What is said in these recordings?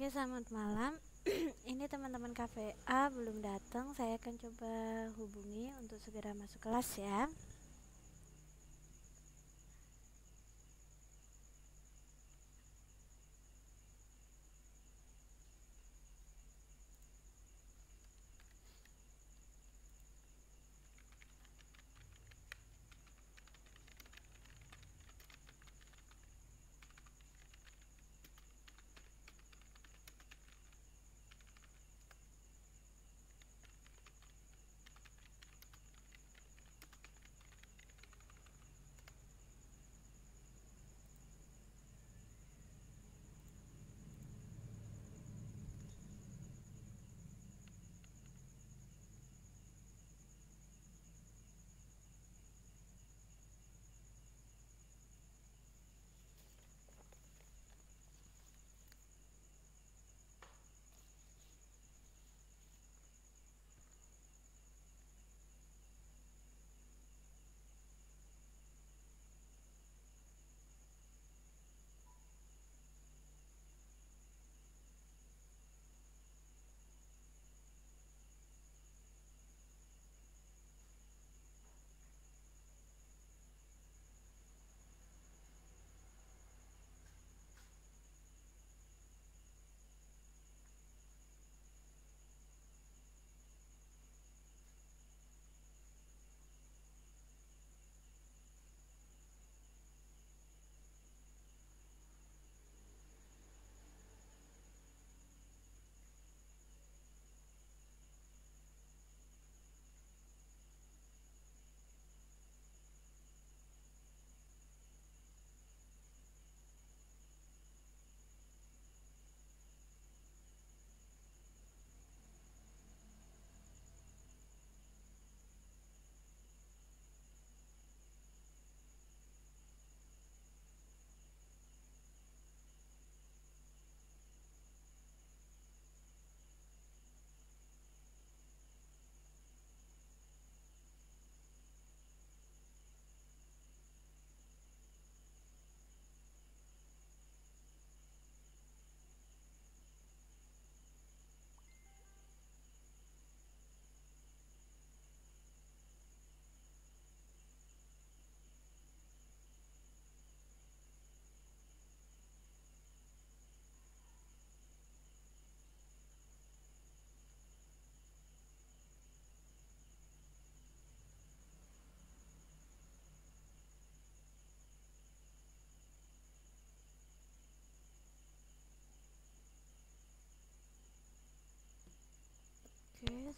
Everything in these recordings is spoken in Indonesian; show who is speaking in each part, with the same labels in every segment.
Speaker 1: Oke, selamat malam. Ini teman-teman KVA belum datang, saya akan coba hubungi untuk segera masuk kelas ya.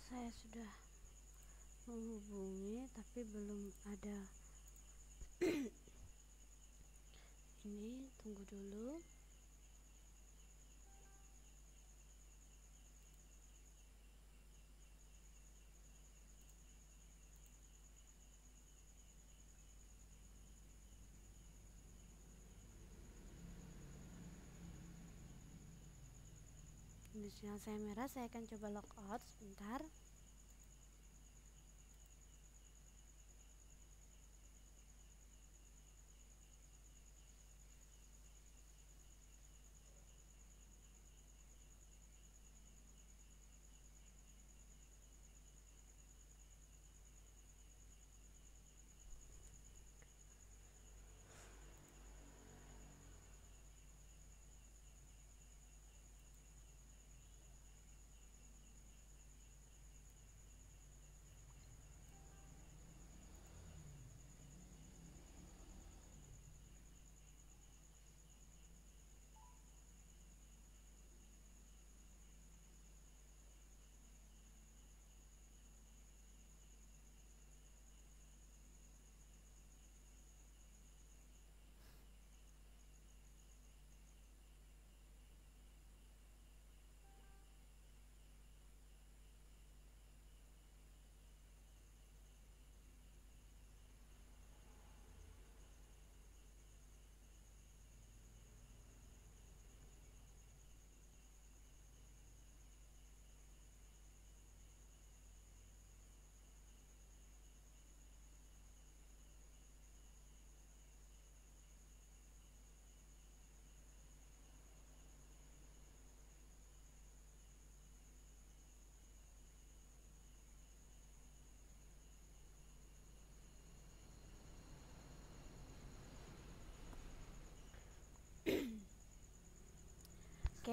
Speaker 1: saya sudah menghubungi tapi belum ada ini tunggu dulu di saya merah saya akan coba logout sebentar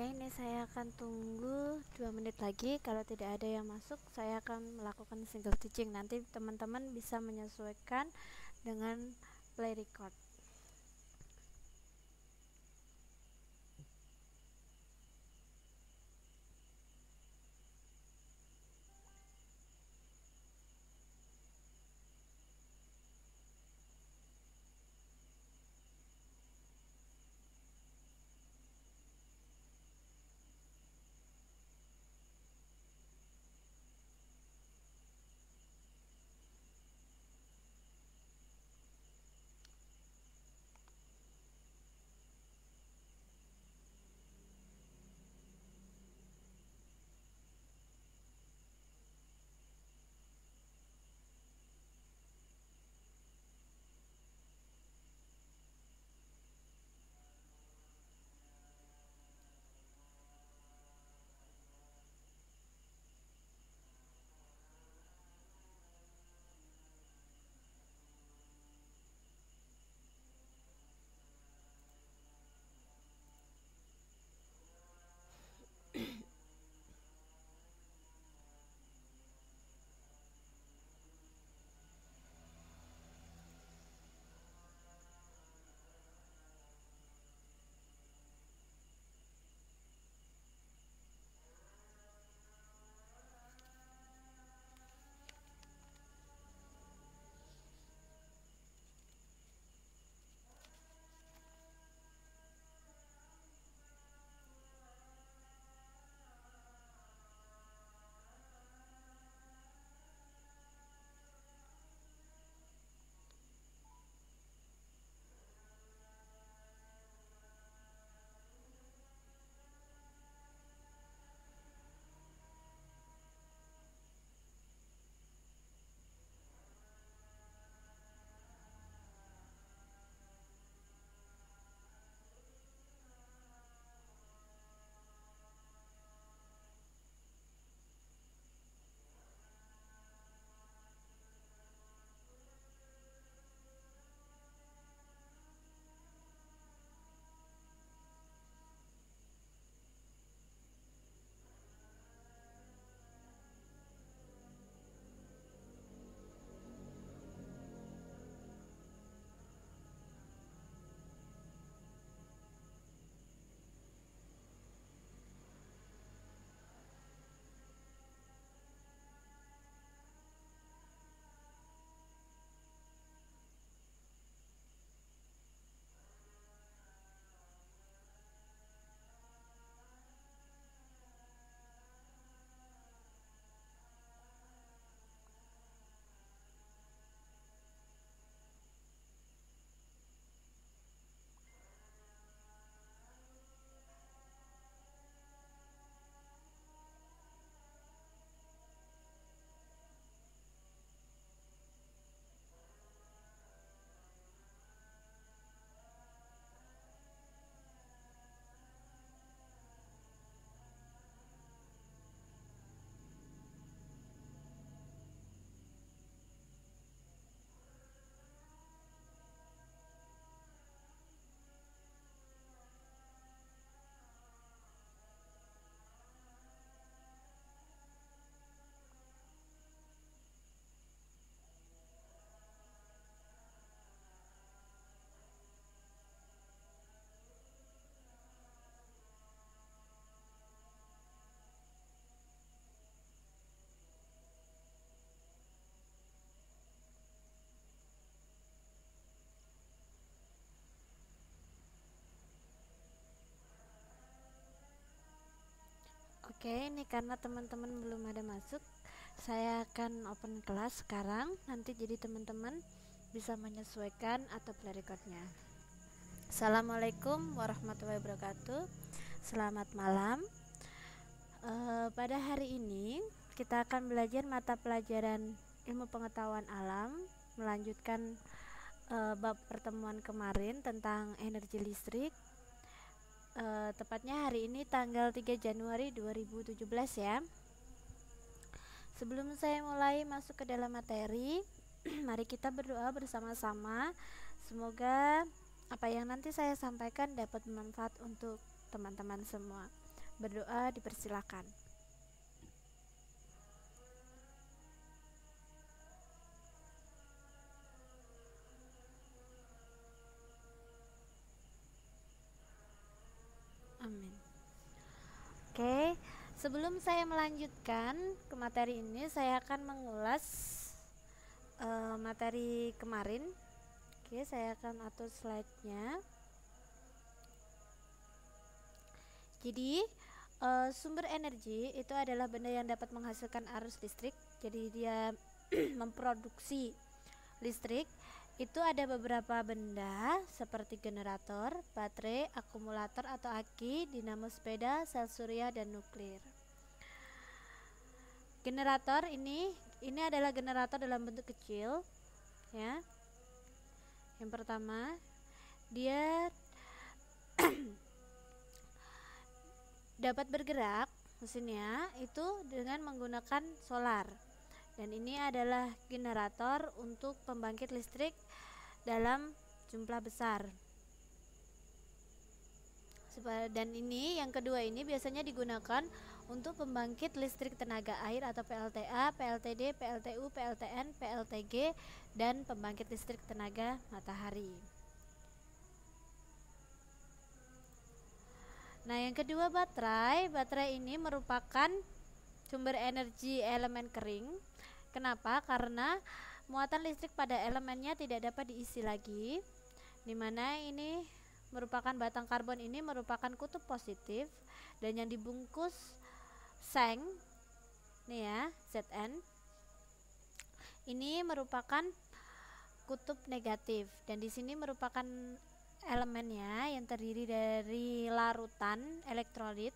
Speaker 1: ini saya akan tunggu dua menit lagi kalau tidak ada yang masuk saya akan melakukan single stitching nanti teman-teman bisa menyesuaikan dengan play record Oke, ini karena teman-teman belum ada masuk, saya akan open kelas sekarang. Nanti jadi teman-teman bisa menyesuaikan atau play recordnya. Assalamualaikum warahmatullahi wabarakatuh. Selamat malam. E, pada hari ini kita akan belajar mata pelajaran ilmu pengetahuan alam, melanjutkan e, bab pertemuan kemarin tentang energi listrik uh, tepatnya hari ini tanggal 3 Januari 2017 ya. Sebelum saya mulai masuk ke dalam materi, mari kita berdoa bersama-sama. Semoga apa yang nanti saya sampaikan dapat bermanfaat untuk teman-teman semua. Berdoa dipersilakan. Amin. Oke, sebelum saya melanjutkan ke materi ini, saya akan mengulas uh, materi kemarin. Oke, saya akan atur slide-nya. Jadi, uh, sumber energi itu adalah benda yang dapat menghasilkan arus listrik. Jadi dia memproduksi listrik itu ada beberapa benda seperti generator, baterai, akumulator atau aki, dinamo sepeda, sel surya dan nuklir. Generator ini ini adalah generator dalam bentuk kecil ya. Yang pertama, dia dapat bergerak mesinnya itu dengan menggunakan solar. Dan ini adalah generator untuk pembangkit listrik dalam jumlah besar. Dan ini yang kedua ini biasanya digunakan untuk pembangkit listrik tenaga air atau PLTA, PLTD, PLTU, PLTN, PLTG dan pembangkit listrik tenaga matahari. Nah, yang kedua baterai. Baterai ini merupakan sumber energi elemen kering. Kenapa? Karena muatan listrik pada elemennya tidak dapat diisi lagi dimana ini merupakan batang karbon ini merupakan kutub positif dan yang dibungkus seng nih ya Zn ini merupakan kutub negatif dan di sini merupakan elemennya yang terdiri dari larutan elektrolit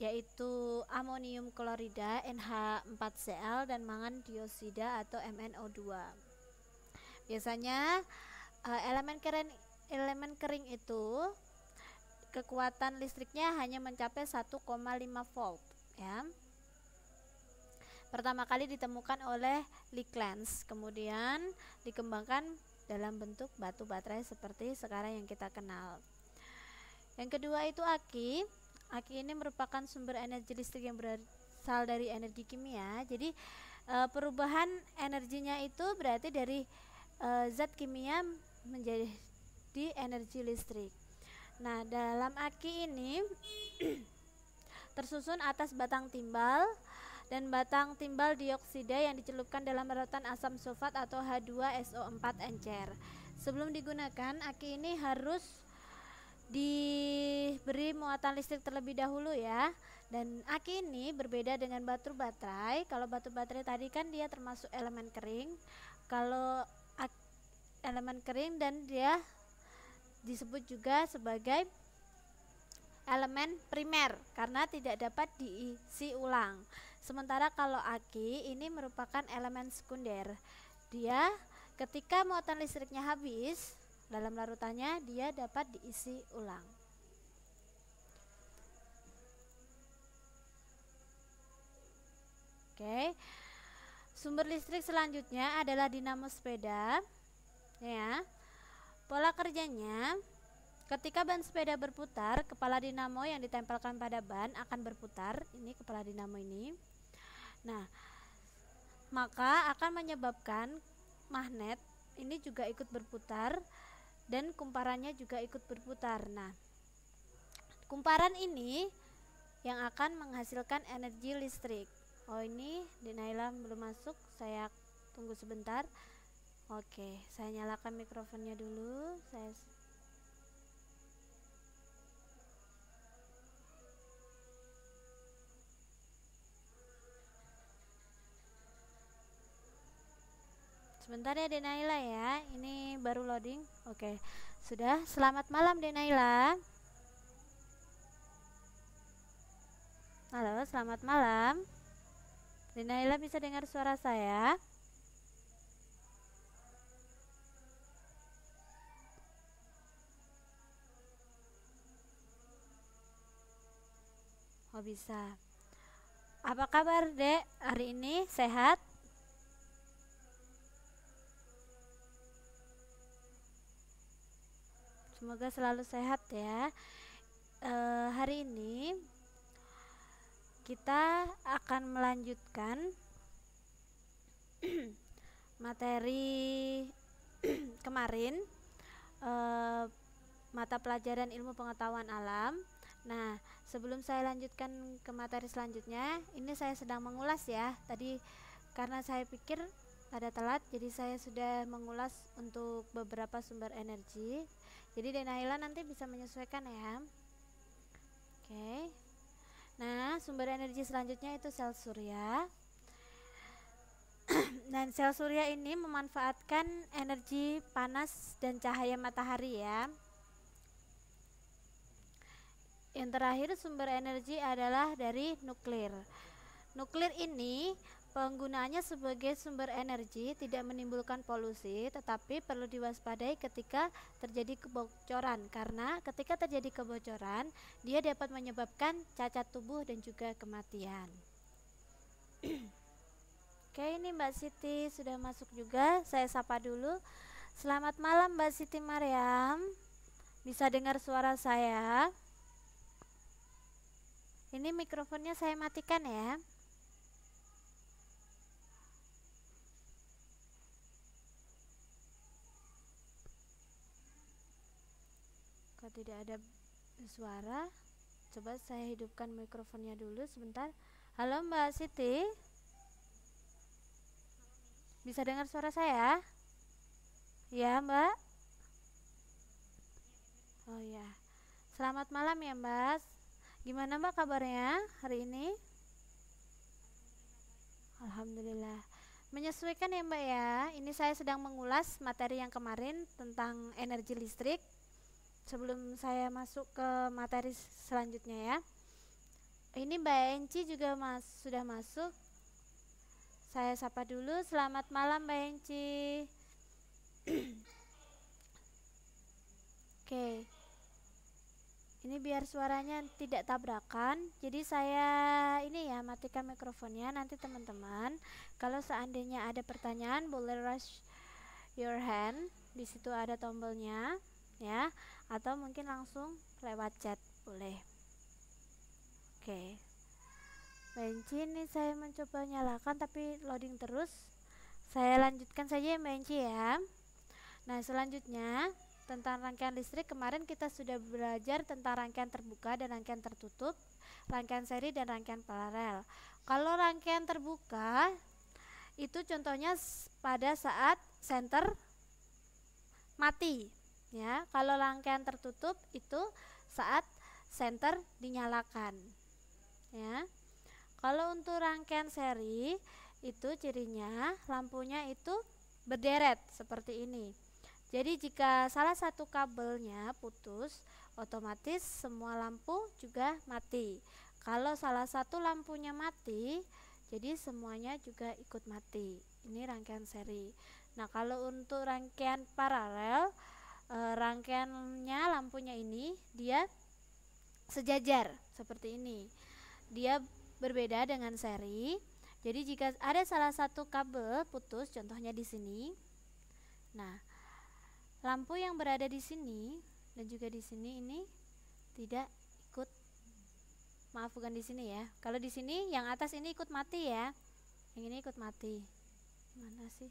Speaker 1: yaitu amonium klorida NH4Cl dan mangan diosida atau MnO2. Biasanya eh, elemen kering elemen kering itu kekuatan listriknya hanya mencapai 1,5 volt ya. Pertama kali ditemukan oleh Leclanche, kemudian dikembangkan dalam bentuk batu baterai seperti sekarang yang kita kenal. Yang kedua itu aki aki ini merupakan sumber energi listrik yang berasal dari energi kimia. Jadi e, perubahan energinya itu berarti dari e, zat kimia menjadi di energi listrik. Nah, dalam aki ini tersusun atas batang timbal dan batang timbal dioksida yang dicelupkan dalam larutan asam sulfat atau H2SO4 encer. Sebelum digunakan, aki ini harus diberi muatan listrik terlebih dahulu ya. Dan aki ini berbeda dengan batu baterai. Kalau batu baterai tadi kan dia termasuk elemen kering. Kalau elemen kering dan dia disebut juga sebagai elemen primer karena tidak dapat diisi ulang. Sementara kalau aki ini merupakan elemen sekunder. Dia ketika muatan listriknya habis, dalam larutannya dia dapat diisi ulang. Oke. Sumber listrik selanjutnya adalah dinamo sepeda. Ya. Pola kerjanya Ketika ban sepeda berputar, kepala dinamo yang ditempelkan pada ban akan berputar. Ini kepala dinamo ini. Nah, maka akan menyebabkan magnet ini juga ikut berputar dan kumparannya juga ikut berputar. Nah, kumparan ini yang akan menghasilkan energi listrik. Oh, ini Denaila belum masuk, saya tunggu sebentar. Oke, saya nyalakan mikrofonnya dulu. Saya Sebentar ya Denaila ya. Ini baru loading. Oke. Sudah. Selamat malam Denaila. Halo, selamat malam. Denaila bisa dengar suara saya? Oh bisa. Apa kabar, Dek? Hari ini sehat? Semoga selalu sehat ya. E, hari ini kita akan melanjutkan materi kemarin e, mata pelajaran ilmu pengetahuan alam. Nah, sebelum saya lanjutkan ke materi selanjutnya, ini saya sedang mengulas ya. Tadi karena saya pikir ada telat, jadi saya sudah mengulas untuk beberapa sumber energi jadi Denaila nanti bisa menyesuaikan ya oke nah sumber energi selanjutnya itu sel surya dan sel surya ini memanfaatkan energi panas dan cahaya matahari ya yang terakhir sumber energi adalah dari nuklir nuklir ini Penggunaannya sebagai sumber energi tidak menimbulkan polusi, tetapi perlu diwaspadai ketika terjadi kebocoran karena ketika terjadi kebocoran, dia dapat menyebabkan cacat tubuh dan juga kematian. Oke, ini Mbak Siti sudah masuk juga. Saya sapa dulu. Selamat malam Mbak Siti Mariam. Bisa dengar suara saya? Ini mikrofonnya saya matikan ya. tidak ada suara coba saya hidupkan mikrofonnya dulu sebentar halo mbak Siti bisa dengar suara saya ya mbak oh ya selamat malam ya mbak gimana mbak kabarnya hari ini alhamdulillah menyesuaikan ya mbak ya ini saya sedang mengulas materi yang kemarin tentang energi listrik sebelum saya masuk ke materi selanjutnya ya ini Mbak Enci juga mas sudah masuk saya sapa dulu selamat malam Mbak Enci Oke. Ini biar suaranya tidak tabrakan. Jadi saya ini ya matikan mikrofonnya nanti teman-teman. Kalau seandainya ada pertanyaan boleh rush your hand. Di situ ada tombolnya ya atau mungkin langsung lewat chat boleh oke okay. Menci ini saya mencoba nyalakan tapi loading terus saya lanjutkan saja ya Menci ya nah selanjutnya tentang rangkaian listrik kemarin kita sudah belajar tentang rangkaian terbuka dan rangkaian tertutup rangkaian seri dan rangkaian paralel kalau rangkaian terbuka itu contohnya pada saat center mati Ya, kalau rangkaian tertutup itu saat senter dinyalakan. Ya. Kalau untuk rangkaian seri itu cirinya lampunya itu berderet seperti ini. Jadi jika salah satu kabelnya putus, otomatis semua lampu juga mati. Kalau salah satu lampunya mati, jadi semuanya juga ikut mati. Ini rangkaian seri. Nah, kalau untuk rangkaian paralel e, rangkaiannya lampunya ini dia sejajar seperti ini. Dia berbeda dengan seri. Jadi jika ada salah satu kabel putus, contohnya di sini. Nah, lampu yang berada di sini dan juga di sini ini tidak ikut maaf bukan di sini ya. Kalau di sini yang atas ini ikut mati ya. Yang ini ikut mati. Mana sih?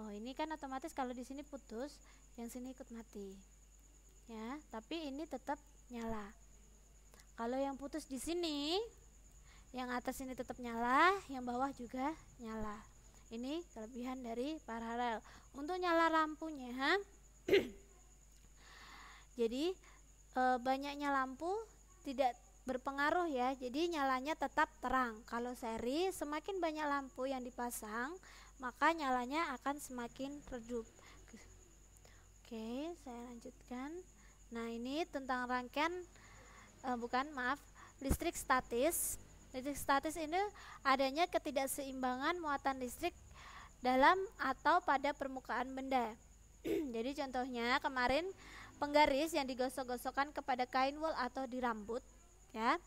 Speaker 1: oh ini kan otomatis kalau di sini putus yang sini ikut mati ya tapi ini tetap nyala kalau yang putus di sini yang atas ini tetap nyala yang bawah juga nyala ini kelebihan dari paralel untuk nyala lampunya jadi e, banyaknya lampu tidak berpengaruh ya jadi nyalanya tetap terang kalau seri semakin banyak lampu yang dipasang maka nyalanya akan semakin redup. Oke, saya lanjutkan. Nah, ini tentang rangkaian e, bukan maaf, listrik statis. Listrik statis ini adanya ketidakseimbangan muatan listrik dalam atau pada permukaan benda. Jadi contohnya kemarin penggaris yang digosok-gosokkan kepada kain wool atau di rambut ya.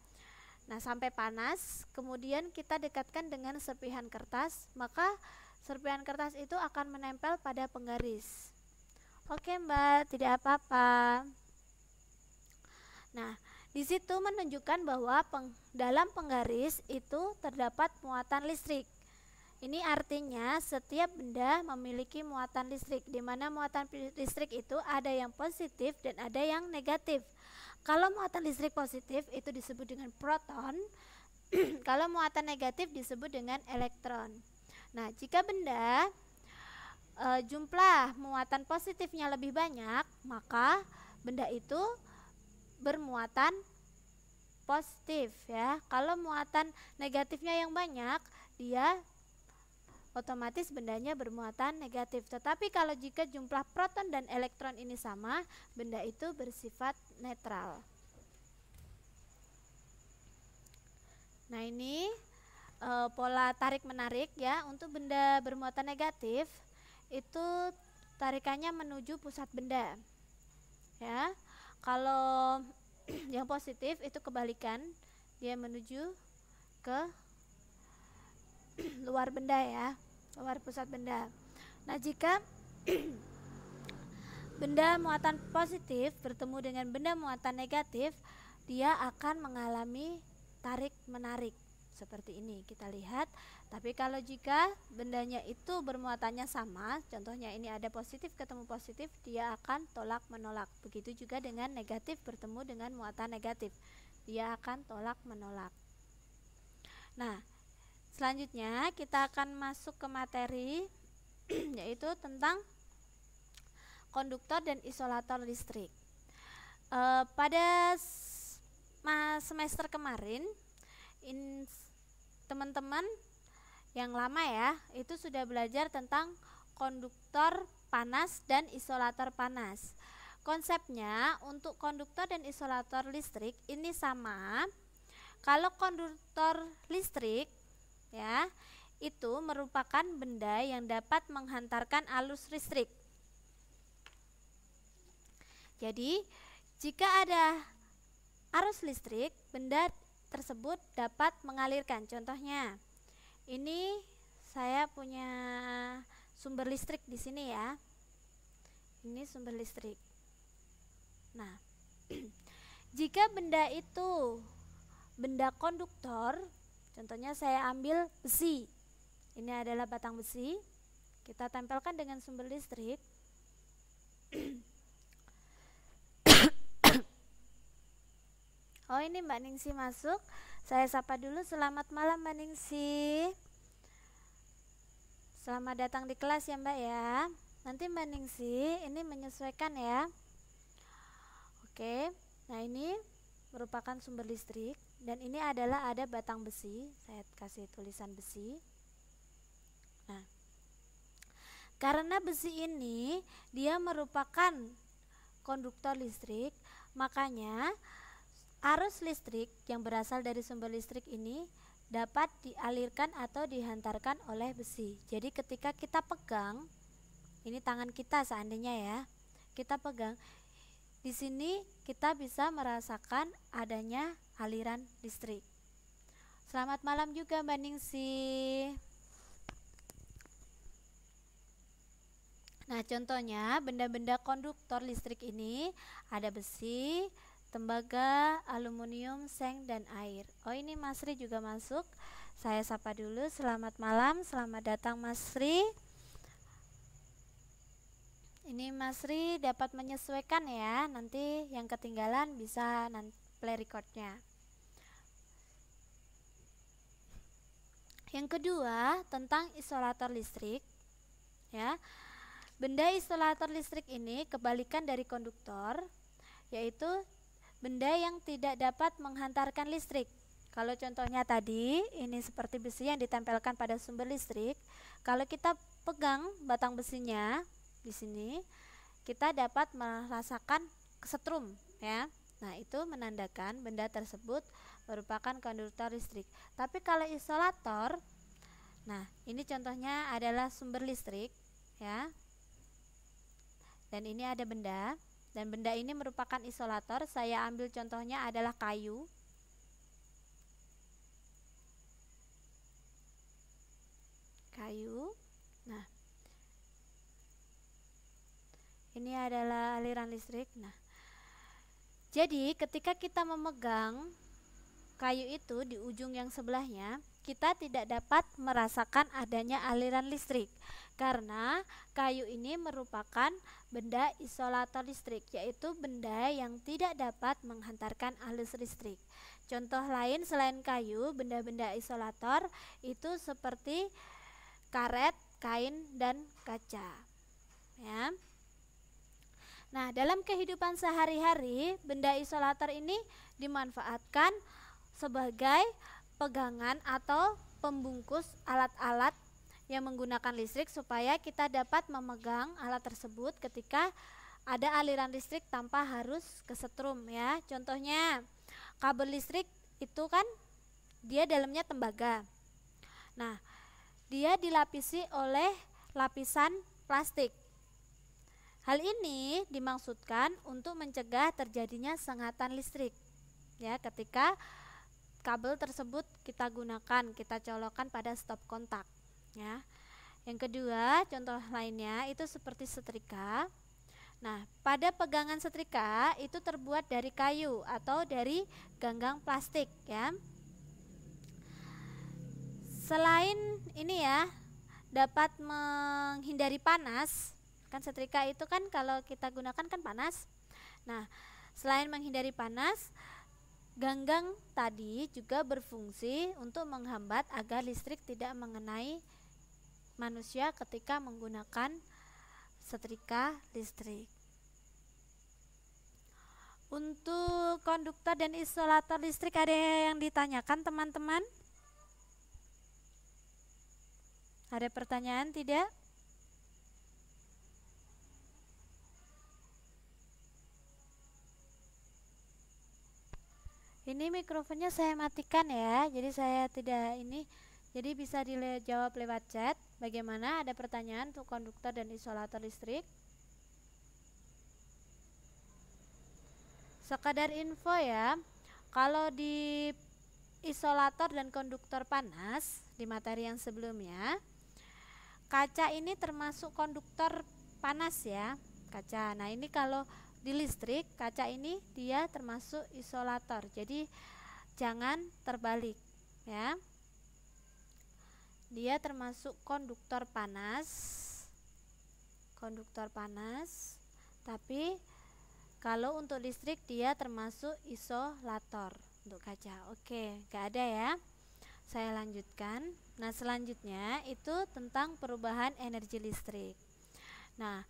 Speaker 1: Nah, sampai panas, kemudian kita dekatkan dengan serpihan kertas, maka Serpihan kertas itu akan menempel pada penggaris. Oke, Mbak, tidak apa-apa. Nah, di situ menunjukkan bahwa peng, dalam penggaris itu terdapat muatan listrik. Ini artinya setiap benda memiliki muatan listrik, di mana muatan listrik itu ada yang positif dan ada yang negatif. Kalau muatan listrik positif itu disebut dengan proton, kalau muatan negatif disebut dengan elektron. Nah, jika benda e, jumlah muatan positifnya lebih banyak, maka benda itu bermuatan positif ya. Kalau muatan negatifnya yang banyak, dia otomatis bendanya bermuatan negatif. Tetapi kalau jika jumlah proton dan elektron ini sama, benda itu bersifat netral. Nah, ini e, pola tarik menarik ya untuk benda bermuatan negatif itu tarikannya menuju pusat benda ya kalau yang positif itu kebalikan dia menuju ke luar benda ya luar pusat benda nah jika benda muatan positif bertemu dengan benda muatan negatif dia akan mengalami tarik menarik seperti ini kita lihat tapi kalau jika bendanya itu bermuatannya sama contohnya ini ada positif ketemu positif dia akan tolak menolak begitu juga dengan negatif bertemu dengan muatan negatif dia akan tolak menolak nah selanjutnya kita akan masuk ke materi yaitu tentang konduktor dan isolator listrik e, pada semester kemarin teman-teman yang lama ya, itu sudah belajar tentang konduktor panas dan isolator panas. Konsepnya untuk konduktor dan isolator listrik ini sama. Kalau konduktor listrik ya, itu merupakan benda yang dapat menghantarkan alus listrik. Jadi, jika ada arus listrik, benda tersebut dapat mengalirkan. Contohnya, ini saya punya sumber listrik di sini ya. Ini sumber listrik. Nah, jika benda itu benda konduktor, contohnya saya ambil besi. Ini adalah batang besi. Kita tempelkan dengan sumber listrik. Oh ini Mbak Ningsi masuk. Saya sapa dulu. Selamat malam Mbak Ningsi. Selamat datang di kelas ya Mbak ya. Nanti Mbak Ningsi ini menyesuaikan ya. Oke. Nah ini merupakan sumber listrik dan ini adalah ada batang besi. Saya kasih tulisan besi. Nah. Karena besi ini dia merupakan konduktor listrik, makanya Arus listrik yang berasal dari sumber listrik ini dapat dialirkan atau dihantarkan oleh besi. Jadi ketika kita pegang, ini tangan kita seandainya ya, kita pegang, di sini kita bisa merasakan adanya aliran listrik. Selamat malam juga Mbak Ningsi. Nah, contohnya benda-benda konduktor listrik ini ada besi, tembaga, aluminium, seng, dan air. Oh ini Masri juga masuk. Saya sapa dulu, selamat malam, selamat datang Masri. Ini Masri dapat menyesuaikan ya, nanti yang ketinggalan bisa nanti play recordnya. Yang kedua tentang isolator listrik, ya. Benda isolator listrik ini kebalikan dari konduktor, yaitu benda yang tidak dapat menghantarkan listrik. Kalau contohnya tadi, ini seperti besi yang ditempelkan pada sumber listrik. Kalau kita pegang batang besinya di sini, kita dapat merasakan kesetrum, ya. Nah, itu menandakan benda tersebut merupakan konduktor listrik. Tapi kalau isolator, nah, ini contohnya adalah sumber listrik, ya. Dan ini ada benda dan benda ini merupakan isolator. Saya ambil contohnya adalah kayu. Kayu. Nah. Ini adalah aliran listrik. Nah. Jadi, ketika kita memegang kayu itu di ujung yang sebelahnya, kita tidak dapat merasakan adanya aliran listrik karena kayu ini merupakan benda isolator listrik yaitu benda yang tidak dapat menghantarkan alus listrik. Contoh lain selain kayu, benda-benda isolator itu seperti karet, kain dan kaca. Ya. Nah, dalam kehidupan sehari-hari, benda isolator ini dimanfaatkan sebagai pegangan atau pembungkus alat-alat yang menggunakan listrik supaya kita dapat memegang alat tersebut ketika ada aliran listrik tanpa harus kesetrum ya. Contohnya kabel listrik itu kan dia dalamnya tembaga. Nah, dia dilapisi oleh lapisan plastik. Hal ini dimaksudkan untuk mencegah terjadinya sengatan listrik ya ketika kabel tersebut kita gunakan, kita colokkan pada stop kontak, ya. Yang kedua, contoh lainnya itu seperti setrika. Nah, pada pegangan setrika itu terbuat dari kayu atau dari ganggang plastik, ya. Selain ini ya, dapat menghindari panas. Kan setrika itu kan kalau kita gunakan kan panas. Nah, selain menghindari panas, Ganggang tadi juga berfungsi untuk menghambat agar listrik tidak mengenai manusia ketika menggunakan setrika listrik. Untuk konduktor dan isolator listrik ada yang ditanyakan teman-teman? Ada pertanyaan tidak? ini mikrofonnya saya matikan ya jadi saya tidak ini jadi bisa dijawab lewat chat bagaimana ada pertanyaan untuk konduktor dan isolator listrik sekadar info ya kalau di isolator dan konduktor panas di materi yang sebelumnya kaca ini termasuk konduktor panas ya kaca nah ini kalau di listrik kaca ini dia termasuk isolator jadi jangan terbalik ya dia termasuk konduktor panas konduktor panas tapi kalau untuk listrik dia termasuk isolator untuk kaca oke gak ada ya saya lanjutkan nah selanjutnya itu tentang perubahan energi listrik nah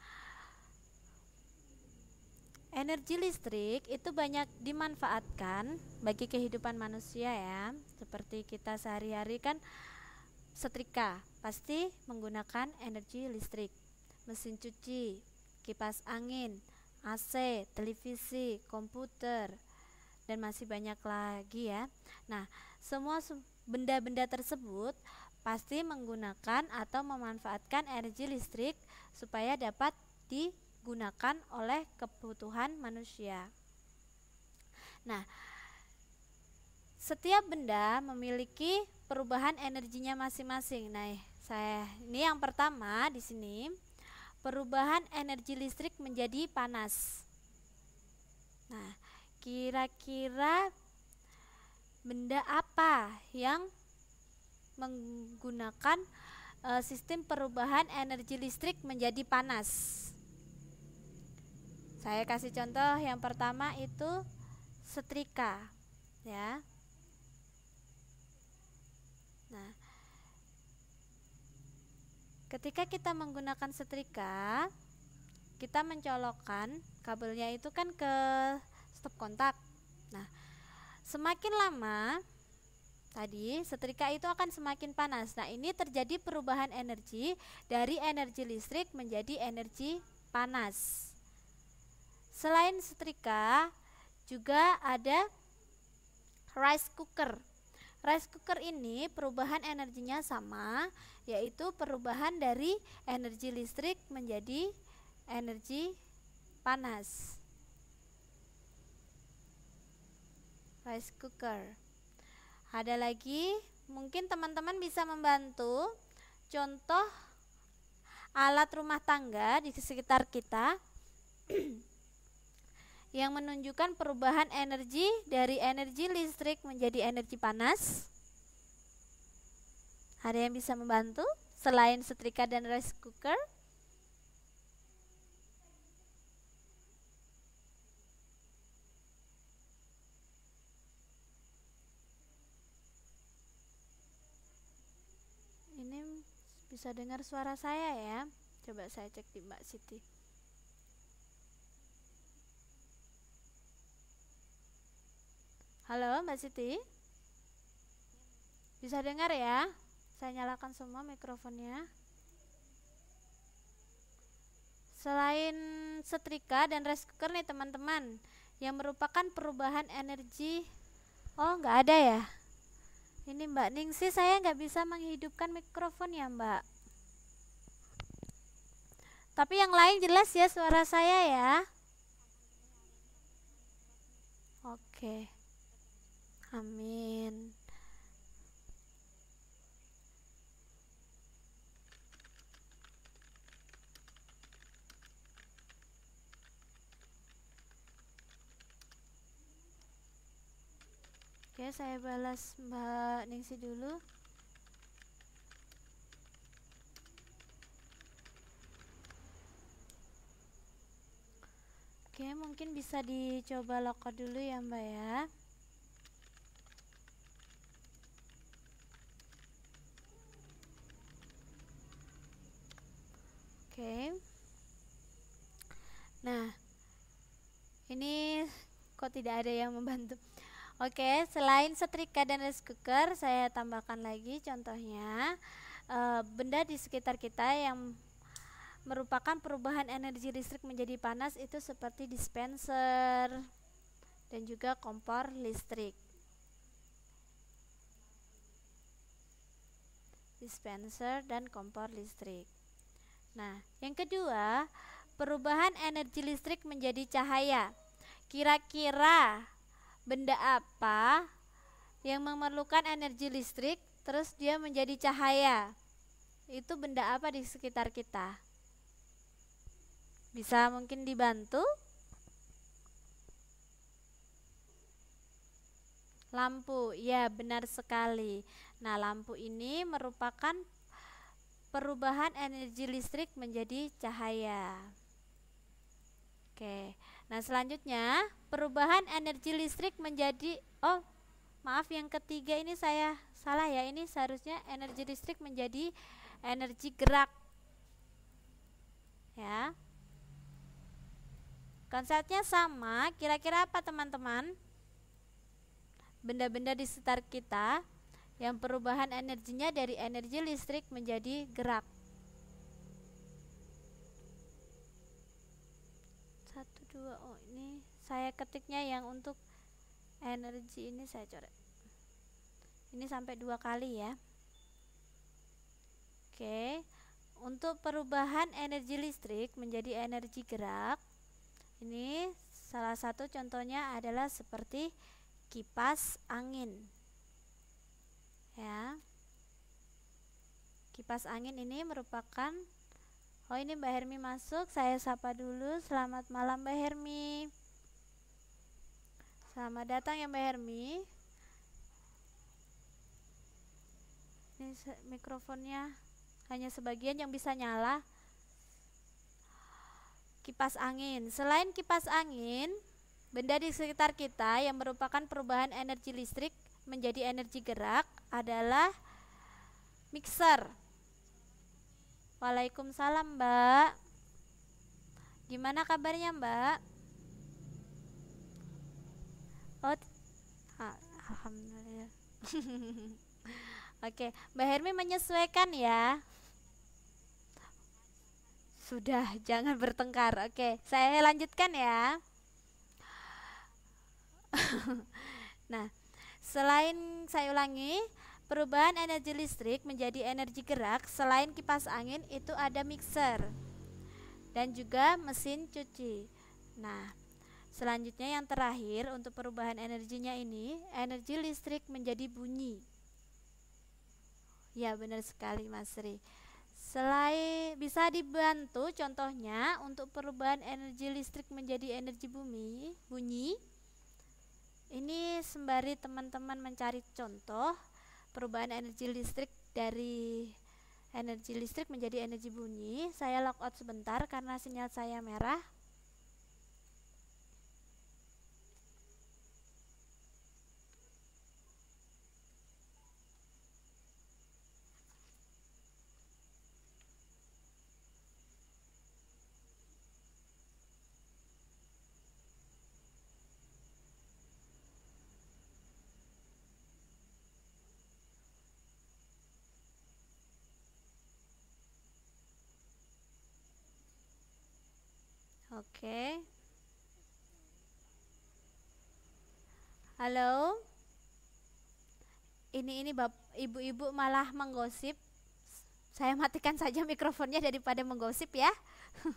Speaker 1: Energi listrik itu banyak dimanfaatkan bagi kehidupan manusia ya. Seperti kita sehari-hari kan setrika, pasti menggunakan energi listrik. Mesin cuci, kipas angin, AC, televisi, komputer, dan masih banyak lagi ya. Nah, semua benda-benda tersebut pasti menggunakan atau memanfaatkan energi listrik supaya dapat di digunakan oleh kebutuhan manusia. Nah, setiap benda memiliki perubahan energinya masing-masing. Nah, saya ini yang pertama di sini perubahan energi listrik menjadi panas. Nah, kira-kira benda apa yang menggunakan eh, sistem perubahan energi listrik menjadi panas? Saya kasih contoh yang pertama itu setrika ya. Nah, ketika kita menggunakan setrika, kita mencolokkan kabelnya itu kan ke stop kontak. Nah, semakin lama tadi setrika itu akan semakin panas. Nah, ini terjadi perubahan energi dari energi listrik menjadi energi panas. Selain setrika, juga ada rice cooker. Rice cooker ini perubahan energinya sama, yaitu perubahan dari energi listrik menjadi energi panas. Rice cooker. Ada lagi, mungkin teman-teman bisa membantu contoh alat rumah tangga di sekitar kita yang menunjukkan perubahan energi dari energi listrik menjadi energi panas. Ada yang bisa membantu selain setrika dan rice cooker? Ini bisa dengar suara saya ya. Coba saya cek di Mbak Siti. Halo Mbak Siti Bisa dengar ya Saya nyalakan semua mikrofonnya Selain setrika dan rice cooker nih teman-teman Yang merupakan perubahan energi Oh nggak ada ya Ini Mbak Ningsi saya nggak bisa menghidupkan mikrofon ya Mbak Tapi yang lain jelas ya suara saya ya Oke okay. Amin. Oke, saya balas Mbak Ningsi dulu. Oke, mungkin bisa dicoba loko dulu ya, Mbak ya. okay. nah ini kok tidak ada yang membantu oke okay, selain setrika dan rice cooker saya tambahkan lagi contohnya e, benda di sekitar kita yang merupakan perubahan energi listrik menjadi panas itu seperti dispenser dan juga kompor listrik dispenser dan kompor listrik Nah, yang kedua, perubahan energi listrik menjadi cahaya. Kira-kira benda apa yang memerlukan energi listrik terus dia menjadi cahaya? Itu benda apa di sekitar kita? Bisa mungkin dibantu? Lampu, ya benar sekali. Nah, lampu ini merupakan perubahan energi listrik menjadi cahaya. Oke. Nah, selanjutnya perubahan energi listrik menjadi oh, maaf yang ketiga ini saya salah ya. Ini seharusnya energi listrik menjadi energi gerak. Ya. Konsepnya sama, kira-kira apa teman-teman? Benda-benda di sekitar kita yang perubahan energinya dari energi listrik menjadi gerak. Satu dua, oh ini saya ketiknya yang untuk energi ini saya coret. Ini sampai dua kali ya. Oke, untuk perubahan energi listrik menjadi energi gerak, ini salah satu contohnya adalah seperti kipas angin ya kipas angin ini merupakan oh ini Mbak Hermi masuk saya sapa dulu selamat malam Mbak Hermi selamat datang ya Mbak Hermi ini mikrofonnya hanya sebagian yang bisa nyala kipas angin selain kipas angin benda di sekitar kita yang merupakan perubahan energi listrik menjadi energi gerak adalah mixer. Waalaikumsalam, Mbak. Gimana kabarnya, Mbak? Oh, alhamdulillah. Oke, Mbak Hermi menyesuaikan ya. Sudah, jangan bertengkar. Oke, saya lanjutkan ya. nah, selain saya ulangi, Perubahan energi listrik menjadi energi gerak selain kipas angin itu ada mixer dan juga mesin cuci. Nah, selanjutnya yang terakhir untuk perubahan energinya ini, energi listrik menjadi bunyi. Ya, benar sekali Mas Sri. Selain bisa dibantu contohnya untuk perubahan energi listrik menjadi energi bumi, bunyi. Ini sembari teman-teman mencari contoh perubahan energi listrik dari energi listrik menjadi energi bunyi. Saya lock out sebentar karena sinyal saya merah. Oke. Halo. Ini ini ibu-ibu malah menggosip. Saya matikan saja mikrofonnya daripada menggosip ya.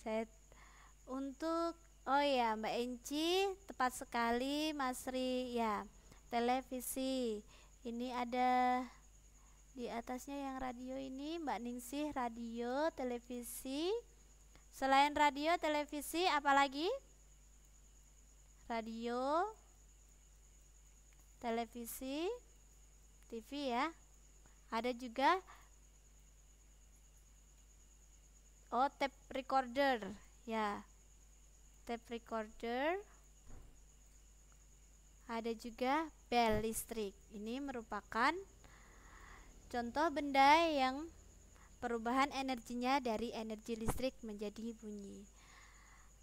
Speaker 1: Saya untuk oh ya Mbak Enci tepat sekali Mas Ri ya televisi ini ada di atasnya yang radio ini Mbak Ningsih radio televisi selain radio televisi apalagi radio televisi TV ya ada juga oh tape recorder ya tape recorder ada juga bel listrik ini merupakan Contoh benda yang perubahan energinya dari energi listrik menjadi bunyi.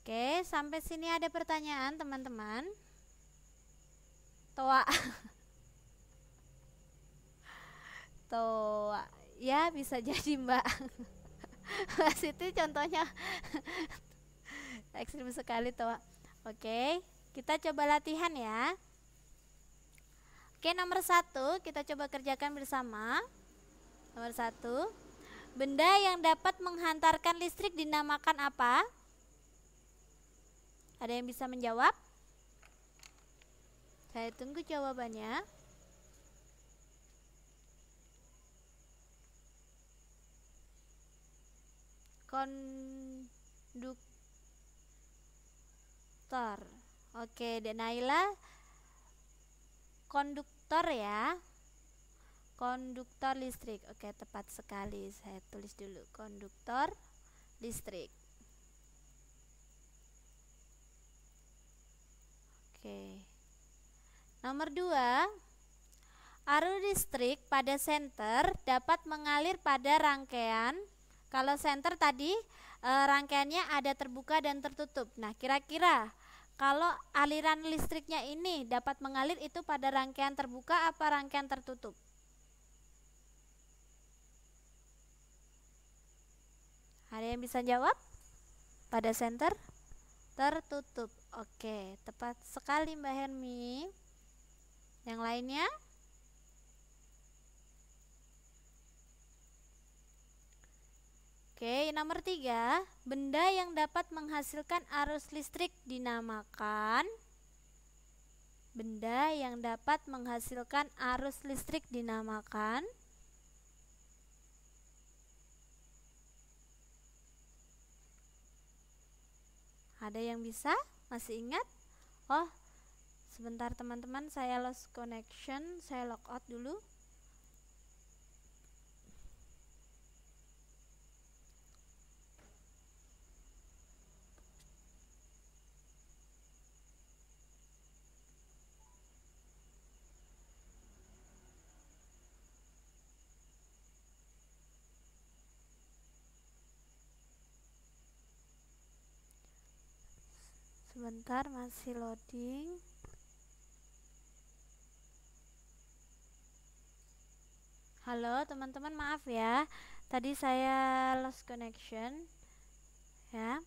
Speaker 1: Oke, sampai sini ada pertanyaan teman-teman? Toa. Toa. Ya, bisa jadi, Mbak. Mbak Siti contohnya ekstrim sekali toa. Oke, kita coba latihan ya. Oke, nomor satu kita coba kerjakan bersama. Nomor satu, benda yang dapat menghantarkan listrik dinamakan apa? Ada yang bisa menjawab? Saya tunggu jawabannya. Konduktor. Oke, dan Naila. Konduktor ya konduktor listrik. Oke, tepat sekali. Saya tulis dulu konduktor listrik. Oke. Nomor dua Arus listrik pada senter dapat mengalir pada rangkaian. Kalau senter tadi e, rangkaiannya ada terbuka dan tertutup. Nah, kira-kira kalau aliran listriknya ini dapat mengalir itu pada rangkaian terbuka apa rangkaian tertutup? Ada yang bisa jawab? Pada center? Tertutup. Oke, tepat sekali Mbak Hermi. Yang lainnya? Oke, nomor tiga, benda yang dapat menghasilkan arus listrik dinamakan benda yang dapat menghasilkan arus listrik dinamakan Ada yang bisa? Masih ingat? Oh, sebentar teman-teman, saya lost connection, saya logout dulu. sebentar masih loading halo teman-teman maaf ya tadi saya lost connection ya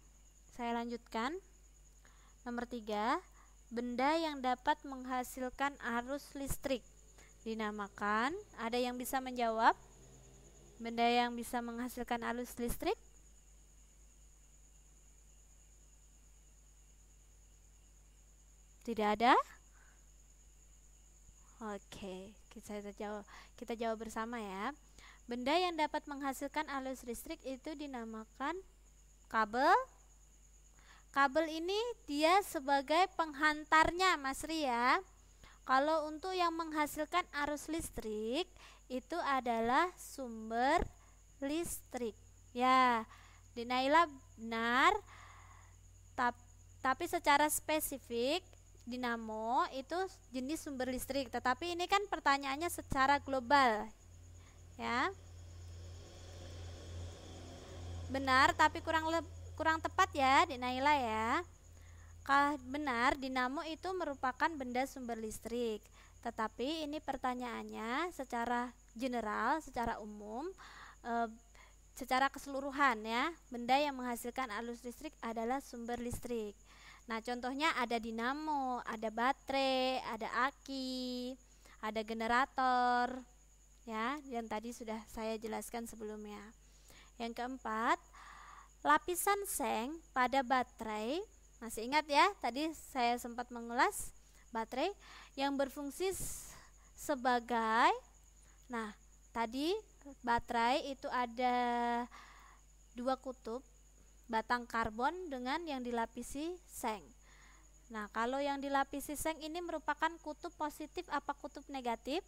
Speaker 1: saya lanjutkan nomor tiga, benda yang dapat menghasilkan arus listrik dinamakan ada yang bisa menjawab benda yang bisa menghasilkan arus listrik Tidak ada? Oke, kita jawab kita jawab bersama ya. Benda yang dapat menghasilkan arus listrik itu dinamakan kabel. Kabel ini dia sebagai penghantarnya, Mas Ria. Ya. Kalau untuk yang menghasilkan arus listrik itu adalah sumber listrik. Ya, Dinaila benar. Tapi secara spesifik dinamo itu jenis sumber listrik, tetapi ini kan pertanyaannya secara global. Ya. Benar, tapi kurang kurang tepat ya, Dinaila ya. Kah benar, dinamo itu merupakan benda sumber listrik. Tetapi ini pertanyaannya secara general, secara umum e, secara keseluruhan ya, benda yang menghasilkan arus listrik adalah sumber listrik. Nah, contohnya ada dinamo, ada baterai, ada aki, ada generator, ya, yang tadi sudah saya jelaskan sebelumnya. Yang keempat, lapisan seng pada baterai, masih ingat ya, tadi saya sempat mengulas baterai yang berfungsi sebagai nah, tadi baterai itu ada dua kutub batang karbon dengan yang dilapisi seng. Nah, kalau yang dilapisi seng ini merupakan kutub positif apa kutub negatif?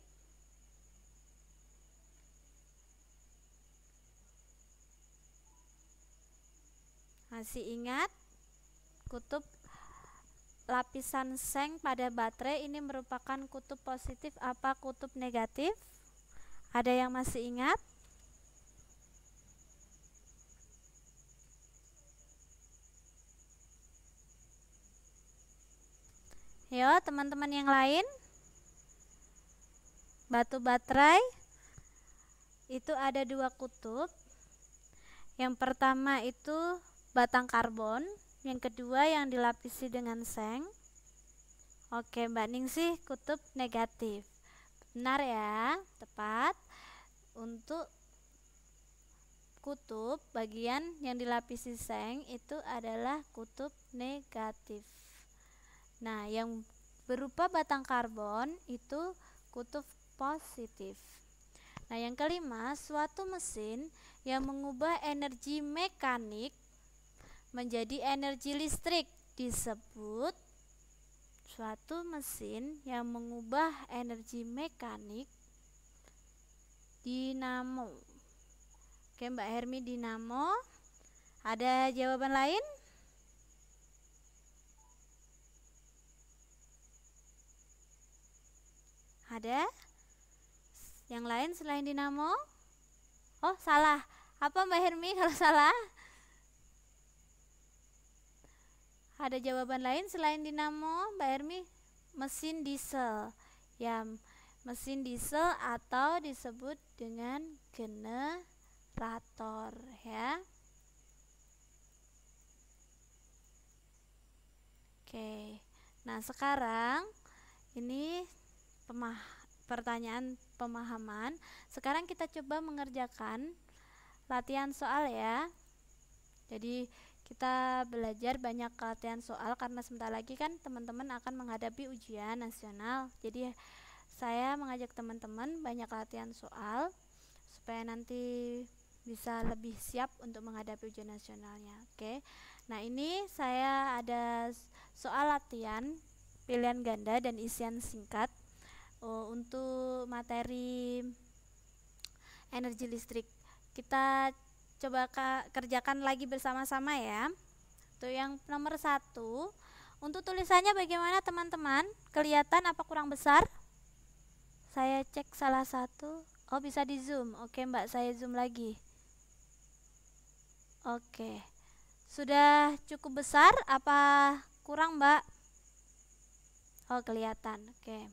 Speaker 1: Masih ingat? Kutub lapisan seng pada baterai ini merupakan kutub positif apa kutub negatif? Ada yang masih ingat? Yo, teman-teman yang lain. Batu baterai itu ada dua kutub. Yang pertama itu batang karbon, yang kedua yang dilapisi dengan seng. Oke, Mbak Ningsih, kutub negatif. Benar ya, tepat. Untuk kutub bagian yang dilapisi seng itu adalah kutub negatif. Nah, yang berupa batang karbon itu kutub positif. Nah, yang kelima, suatu mesin yang mengubah energi mekanik menjadi energi listrik disebut suatu mesin yang mengubah energi mekanik dinamo. Oke, Mbak Hermi dinamo. Ada jawaban lain? Ada? Yang lain selain dinamo? Oh, salah. Apa Mbak Hermi kalau salah? Ada jawaban lain selain dinamo, Mbak Hermi? Mesin diesel. Ya, mesin diesel atau disebut dengan generator, ya. Oke. Nah, sekarang ini pemah pertanyaan pemahaman. Sekarang kita coba mengerjakan latihan soal ya. Jadi kita belajar banyak latihan soal karena sebentar lagi kan teman-teman akan menghadapi ujian nasional. Jadi saya mengajak teman-teman banyak latihan soal supaya nanti bisa lebih siap untuk menghadapi ujian nasionalnya. Oke. Nah, ini saya ada soal latihan pilihan ganda dan isian singkat uh, untuk materi energi listrik kita coba kerjakan lagi bersama-sama ya tuh yang nomor satu untuk tulisannya bagaimana teman-teman kelihatan apa kurang besar saya cek salah satu oh bisa di zoom oke mbak saya zoom lagi oke sudah cukup besar apa kurang mbak oh kelihatan oke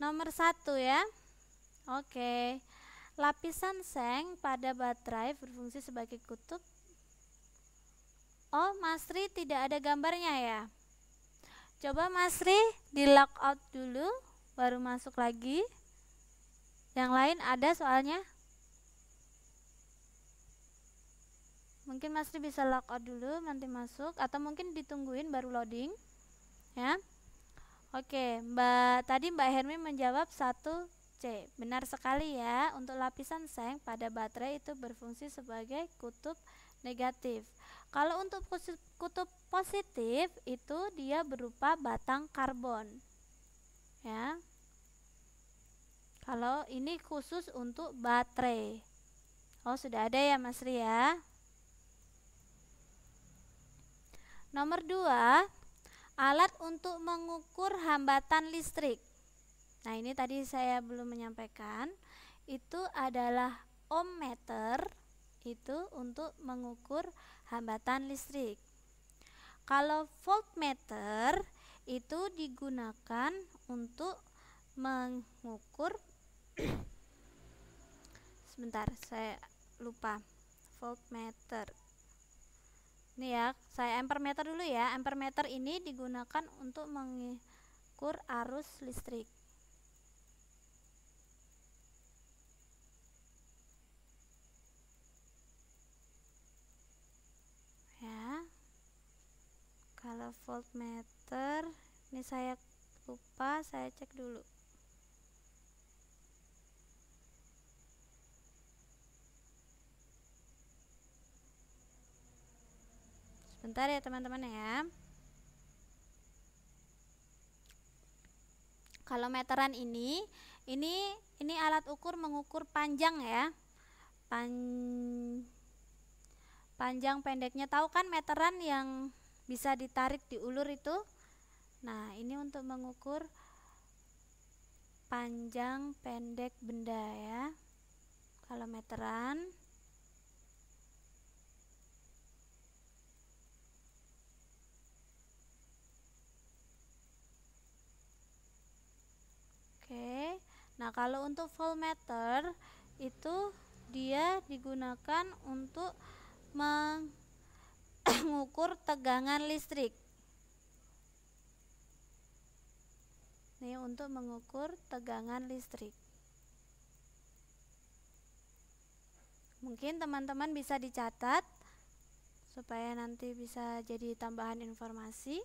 Speaker 1: Nomor satu ya. Oke. Lapisan seng pada baterai berfungsi sebagai kutub. Oh, Masri tidak ada gambarnya ya. Coba Masri di lockout dulu, baru masuk lagi. Yang lain ada soalnya? Mungkin Masri bisa lockout dulu, nanti masuk, atau mungkin ditungguin baru loading. Ya. Oke, Mbak tadi Mbak Hermi menjawab satu c Benar sekali ya, untuk lapisan seng pada baterai itu berfungsi sebagai kutub negatif. Kalau untuk kutub positif itu dia berupa batang karbon. Ya. Kalau ini khusus untuk baterai. Oh, sudah ada ya Mas Ria? Nomor 2, alat untuk mengukur hambatan listrik. Nah, ini tadi saya belum menyampaikan, itu adalah ohmmeter itu untuk mengukur hambatan listrik. Kalau voltmeter itu digunakan untuk mengukur sebentar saya lupa voltmeter Nih ya, saya ampermeter meter dulu ya. Ampermeter meter ini digunakan untuk mengukur arus listrik. Ya. Kalau voltmeter ini saya lupa, saya cek dulu. Bentar ya teman-teman ya. Kalau meteran ini, ini ini alat ukur mengukur panjang ya. Pan panjang pendeknya tahu kan meteran yang bisa ditarik diulur itu. Nah, ini untuk mengukur panjang pendek benda ya. Kalau meteran Oke. Nah, kalau untuk voltmeter itu dia digunakan untuk mengukur tegangan listrik. Ini untuk mengukur tegangan listrik. Mungkin teman-teman bisa dicatat supaya nanti bisa jadi tambahan informasi.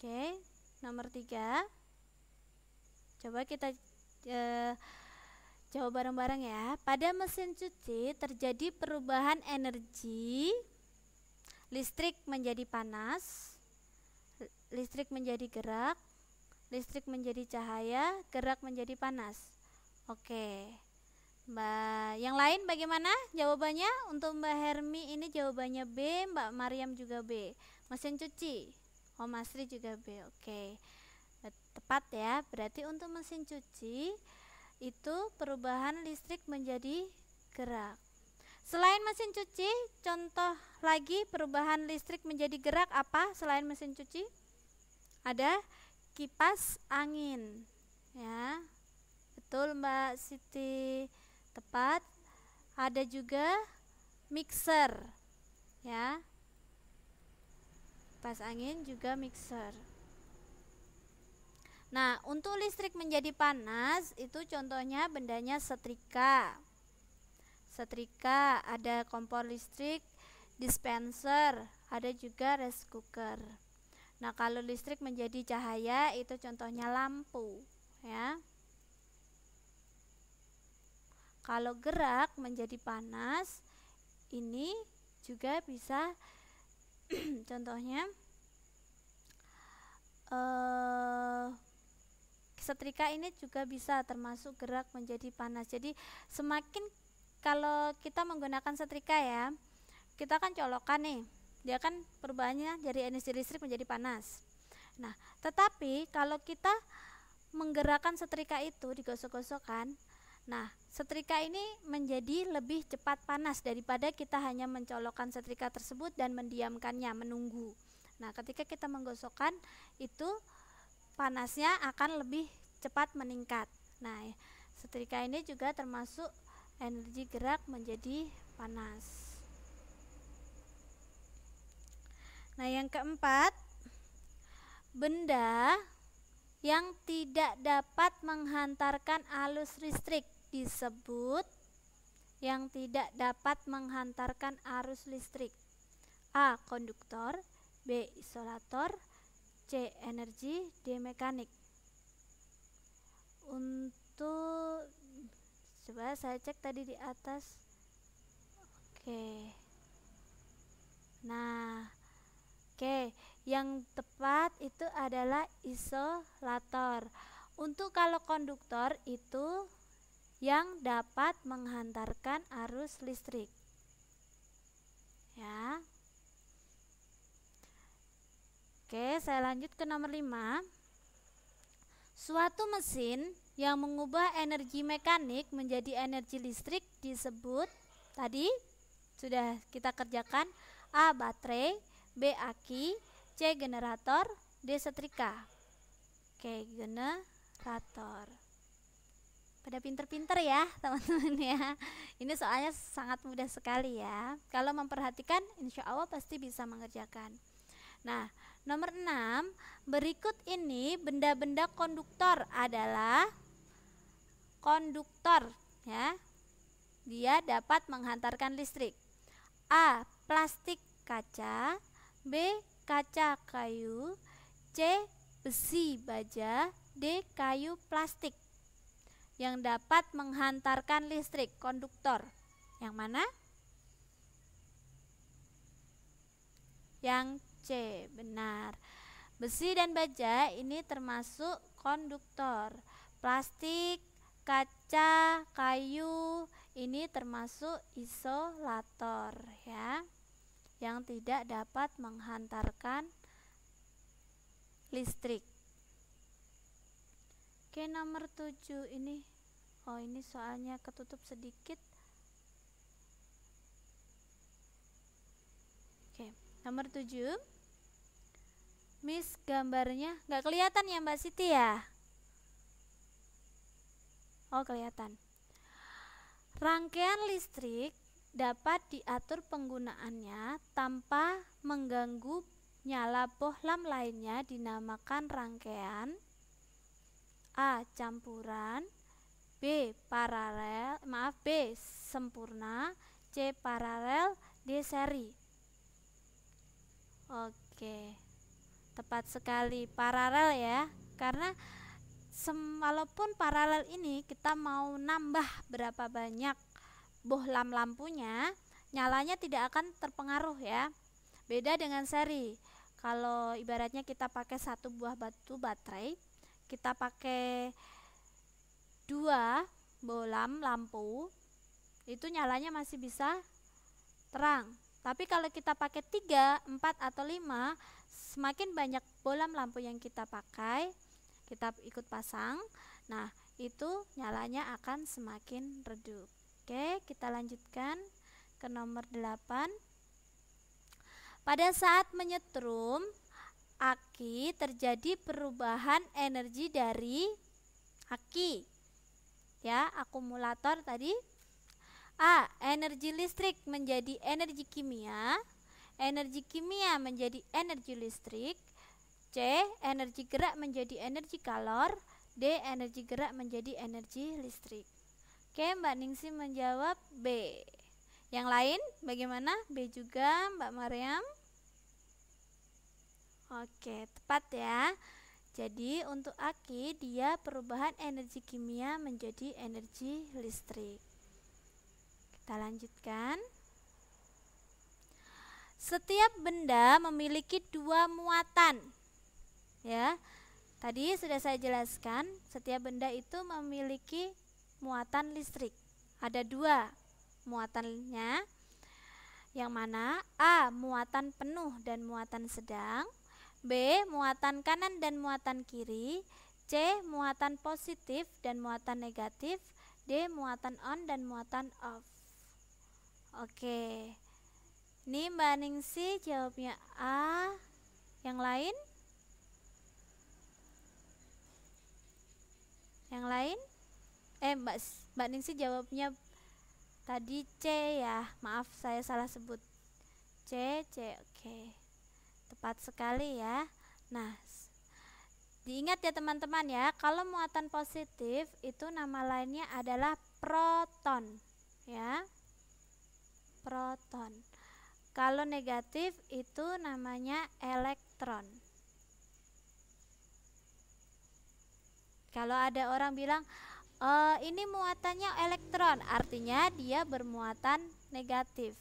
Speaker 1: Oke, nomor tiga. Coba kita e, jawab bareng-bareng ya. Pada mesin cuci terjadi perubahan energi listrik menjadi panas, listrik menjadi gerak, listrik menjadi cahaya, gerak menjadi panas. Oke. Mbak, yang lain bagaimana jawabannya? Untuk Mbak Hermi ini jawabannya B, Mbak Mariam juga B. Mesin cuci. Oh, Masri juga B. Oke. Eh, tepat ya berarti untuk mesin cuci itu perubahan listrik menjadi gerak selain mesin cuci contoh lagi perubahan listrik menjadi gerak apa selain mesin cuci ada kipas angin ya betul Mbak Siti tepat ada juga mixer ya kipas angin juga mixer Nah, untuk listrik menjadi panas itu contohnya bendanya setrika. Setrika ada kompor listrik, dispenser, ada juga rice cooker. Nah, kalau listrik menjadi cahaya itu contohnya lampu, ya. Kalau gerak menjadi panas ini juga bisa contohnya eh uh, setrika ini juga bisa termasuk gerak menjadi panas. Jadi semakin kalau kita menggunakan setrika ya, kita kan colokan nih, dia kan perubahannya dari energi listrik menjadi panas. Nah, tetapi kalau kita menggerakkan setrika itu digosok-gosokkan, nah setrika ini menjadi lebih cepat panas daripada kita hanya mencolokkan setrika tersebut dan mendiamkannya, menunggu. Nah, ketika kita menggosokkan itu panasnya akan lebih cepat meningkat. Nah, setrika ini juga termasuk energi gerak menjadi panas. Nah, yang keempat, benda yang tidak dapat menghantarkan alus listrik disebut yang tidak dapat menghantarkan arus listrik. A. Konduktor B. Isolator C. Energi D. Mekanik Untuk Coba saya cek tadi di atas Oke Nah Oke Yang tepat itu adalah isolator Untuk kalau konduktor itu Yang dapat menghantarkan arus listrik Ya Oke, saya lanjut ke nomor 5. Suatu mesin yang mengubah energi mekanik menjadi energi listrik disebut tadi sudah kita kerjakan A baterai, B aki, C generator, D setrika. Oke, generator. Pada pinter-pinter ya, teman-teman ya. Ini soalnya sangat mudah sekali ya. Kalau memperhatikan, insya Allah pasti bisa mengerjakan. Nah, Nomor 6, berikut ini benda-benda konduktor adalah konduktor ya. Dia dapat menghantarkan listrik. A. plastik kaca, B. kaca kayu, C. besi baja, D. kayu plastik yang dapat menghantarkan listrik konduktor. Yang mana? Yang C. Benar. Besi dan baja ini termasuk konduktor. Plastik, kaca, kayu ini termasuk isolator ya. Yang tidak dapat menghantarkan listrik. Oke, nomor 7 ini. Oh, ini soalnya ketutup sedikit. Oke, nomor 7. Miss gambarnya nggak kelihatan ya Mbak Siti ya? Oh kelihatan. Rangkaian listrik dapat diatur penggunaannya tanpa mengganggu nyala bohlam lainnya dinamakan rangkaian A. Campuran B. Paralel Maaf B. Sempurna C. Paralel D. Seri Oke okay tepat sekali paralel ya karena walaupun paralel ini kita mau nambah berapa banyak bohlam lampunya nyalanya tidak akan terpengaruh ya beda dengan seri kalau ibaratnya kita pakai satu buah batu baterai kita pakai dua bohlam lampu itu nyalanya masih bisa terang tapi kalau kita pakai tiga, empat atau lima semakin banyak bolam lampu yang kita pakai, kita ikut pasang, nah itu nyalanya akan semakin redup. Oke, kita lanjutkan ke nomor 8. Pada saat menyetrum, aki terjadi perubahan energi dari aki. Ya, akumulator tadi A. Energi listrik menjadi energi kimia Energi kimia menjadi energi listrik, C. Energi gerak menjadi energi kalor, D. Energi gerak menjadi energi listrik. Oke, Mbak Ningsi menjawab B. Yang lain bagaimana? B juga, Mbak Mariam. Oke, tepat ya. Jadi untuk aki dia perubahan energi kimia menjadi energi listrik. Kita lanjutkan. Setiap benda memiliki dua muatan. Ya. Tadi sudah saya jelaskan, setiap benda itu memiliki muatan listrik. Ada dua muatannya. Yang mana A muatan penuh dan muatan sedang, B muatan kanan dan muatan kiri, C muatan positif dan muatan negatif, D muatan on dan muatan off. Oke. Ini Mbak Ningsi jawabnya A. Yang lain? Yang lain? Eh Mbak Mbak Ningsi jawabnya tadi C ya. Maaf saya salah sebut. C C oke. Okay. Tepat sekali ya. Nah, diingat ya teman-teman ya, kalau muatan positif itu nama lainnya adalah proton ya. Proton. Kalau negatif itu namanya elektron. Kalau ada orang bilang e, ini muatannya elektron, artinya dia bermuatan negatif.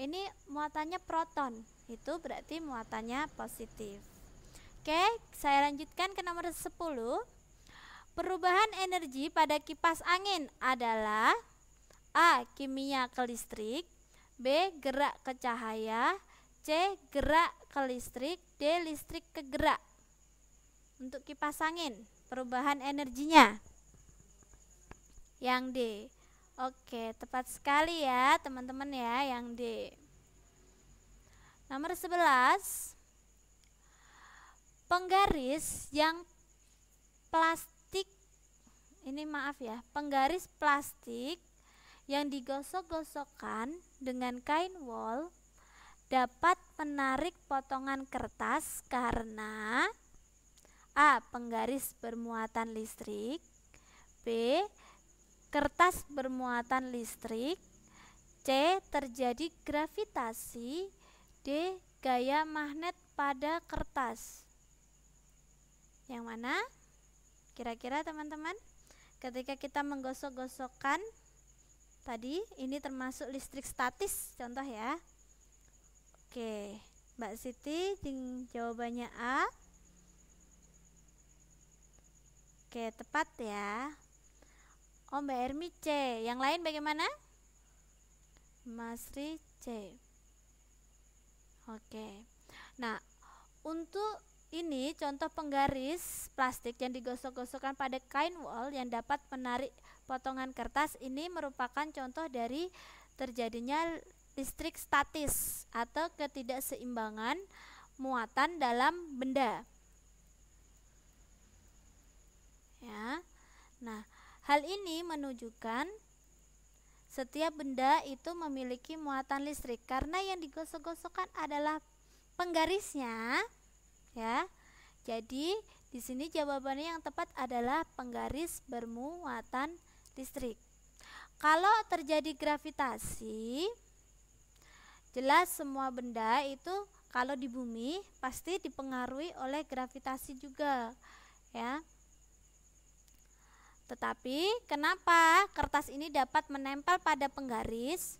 Speaker 1: Ini muatannya proton, itu berarti muatannya positif. Oke, saya lanjutkan ke nomor 10. Perubahan energi pada kipas angin adalah A. Kimia ke listrik B. Gerak ke cahaya C. Gerak ke listrik D. Listrik ke gerak Untuk kipas angin Perubahan energinya Yang D Oke, tepat sekali ya teman-teman ya yang D Nomor 11 Penggaris yang plastik Ini maaf ya Penggaris plastik yang digosok-gosokkan dengan kain wol dapat menarik potongan kertas karena A. Penggaris bermuatan listrik B. Kertas bermuatan listrik C. Terjadi gravitasi D. Gaya magnet pada kertas Yang mana? Kira-kira teman-teman Ketika kita menggosok-gosokkan tadi ini termasuk listrik statis contoh ya oke Mbak Siti jawabannya A oke tepat ya Om oh, Mbak Ermi C yang lain bagaimana Masri C oke nah untuk ini contoh penggaris plastik yang digosok-gosokkan pada kain wall yang dapat menarik Potongan kertas ini merupakan contoh dari terjadinya listrik statis atau ketidakseimbangan muatan dalam benda. Ya. Nah, hal ini menunjukkan setiap benda itu memiliki muatan listrik karena yang digosok-gosokkan adalah penggarisnya, ya. Jadi, di sini jawabannya yang tepat adalah penggaris bermuatan listrik. Kalau terjadi gravitasi, jelas semua benda itu kalau di bumi pasti dipengaruhi oleh gravitasi juga, ya. Tetapi kenapa kertas ini dapat menempel pada penggaris?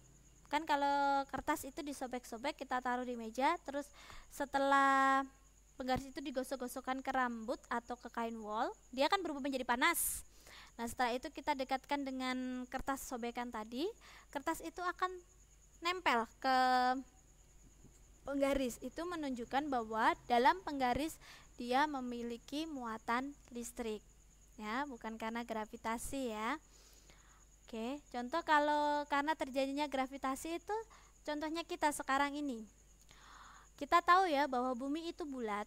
Speaker 1: Kan kalau kertas itu disobek-sobek kita taruh di meja terus setelah penggaris itu digosok-gosokkan ke rambut atau ke kain wol, dia akan berubah menjadi panas. Nah, setelah itu kita dekatkan dengan kertas sobekan tadi. Kertas itu akan nempel ke penggaris. Itu menunjukkan bahwa dalam penggaris dia memiliki muatan listrik. Ya, bukan karena gravitasi ya. Oke, contoh kalau karena terjadinya gravitasi itu contohnya kita sekarang ini. Kita tahu ya bahwa bumi itu bulat.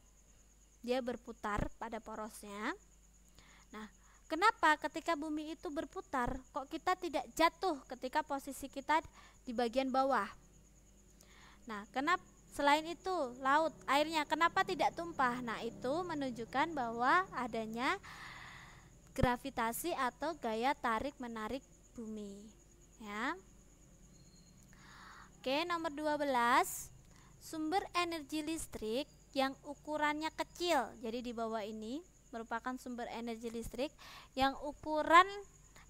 Speaker 1: Dia berputar pada porosnya. Nah, Kenapa ketika bumi itu berputar, kok kita tidak jatuh ketika posisi kita di bagian bawah? Nah, kenapa selain itu laut airnya kenapa tidak tumpah? Nah, itu menunjukkan bahwa adanya gravitasi atau gaya tarik menarik bumi. Ya. Oke, nomor 12. Sumber energi listrik yang ukurannya kecil. Jadi di bawah ini merupakan sumber energi listrik yang ukuran